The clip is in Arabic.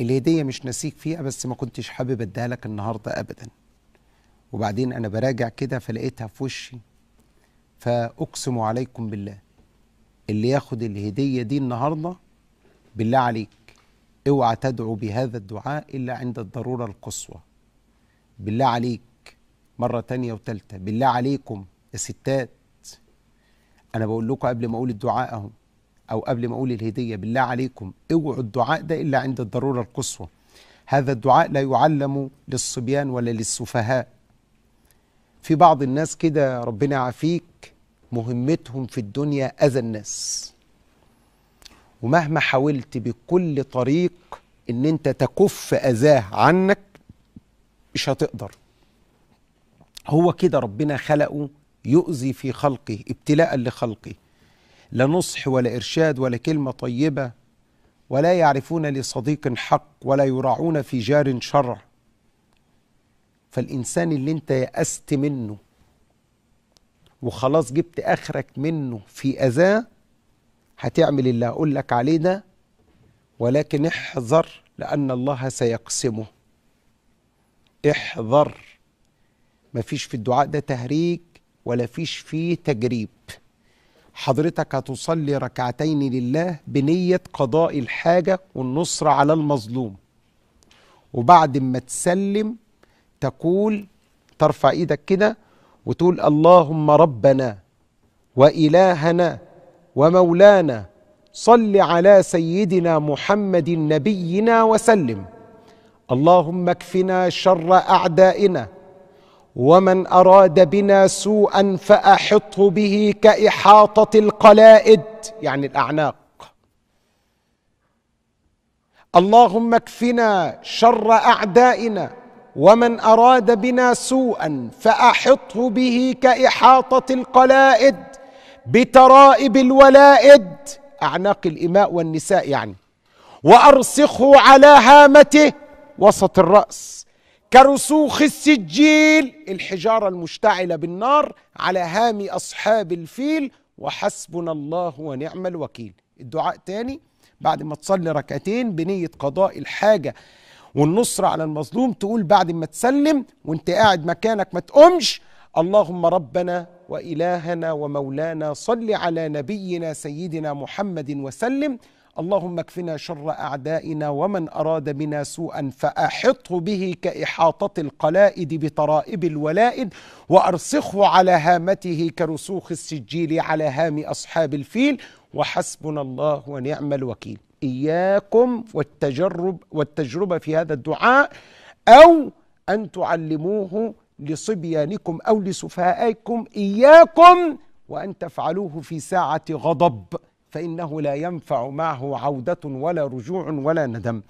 الهديه مش ناسيك فيها بس ما كنتش حابب اديها لك النهارده ابدا وبعدين انا براجع كده فلقيتها في وشي فاقسم عليكم بالله اللي ياخد الهديه دي النهارده بالله عليك اوعى تدعو بهذا الدعاء الا عند الضروره القصوى بالله عليك مره تانية وتالتة بالله عليكم يا ستات انا بقول لكم قبل ما اقول الدعاء اهو أو قبل ما أقول الهدية بالله عليكم اوعوا الدعاء ده إلا عند الضرورة القصوى هذا الدعاء لا يعلم للصبيان ولا للسفهاء في بعض الناس كده ربنا يعافيك مهمتهم في الدنيا أذى الناس ومهما حاولت بكل طريق ان انت تكف اذاه عنك مش هتقدر هو كده ربنا خلقه يؤذي في خلقه ابتلاء لخلقه لا نصح ولا إرشاد ولا كلمة طيبة ولا يعرفون لصديق حق ولا يراعون في جار شرع فالإنسان اللي أنت يأست منه وخلاص جبت آخرك منه في أذاه هتعمل اللي هقول لك عليه ده ولكن احذر لأن الله سيقسمه احذر مفيش في الدعاء ده تهريج ولا فيش فيه تجريب حضرتك هتصلي ركعتين لله بنية قضاء الحاجة والنصر على المظلوم وبعد ما تسلم تقول ترفع ايدك كده وتقول اللهم ربنا وإلهنا ومولانا صل على سيدنا محمد نبينا وسلم اللهم اكفنا شر أعدائنا ومن اراد بنا سوءا فاحطه به كاحاطه القلائد يعني الاعناق اللهم اكفنا شر اعدائنا ومن اراد بنا سوءا فاحطه به كاحاطه القلائد بترائب الولائد اعناق الاماء والنساء يعني وارسخه على هامته وسط الراس كرسوخ السجيل الحجارة المشتعلة بالنار على هام أصحاب الفيل وحسبنا الله ونعم الوكيل الدعاء تاني بعد ما تصلي ركعتين بنية قضاء الحاجة والنصرة على المظلوم تقول بعد ما تسلم وانت قاعد مكانك ما تقومش اللهم ربنا وإلهنا ومولانا صل على نبينا سيدنا محمد وسلم اللهم اكفنا شر اعدائنا ومن اراد بنا سوءا فاحطه به كاحاطه القلائد بترائب الولائد وارسخه على هامته كرسوخ السجيل على هام اصحاب الفيل وحسبنا الله ونعم الوكيل اياكم والتجرب والتجربه في هذا الدعاء او ان تعلموه لصبيانكم او لسفهائكم اياكم وان تفعلوه في ساعه غضب فإنه لا ينفع معه عودة ولا رجوع ولا ندم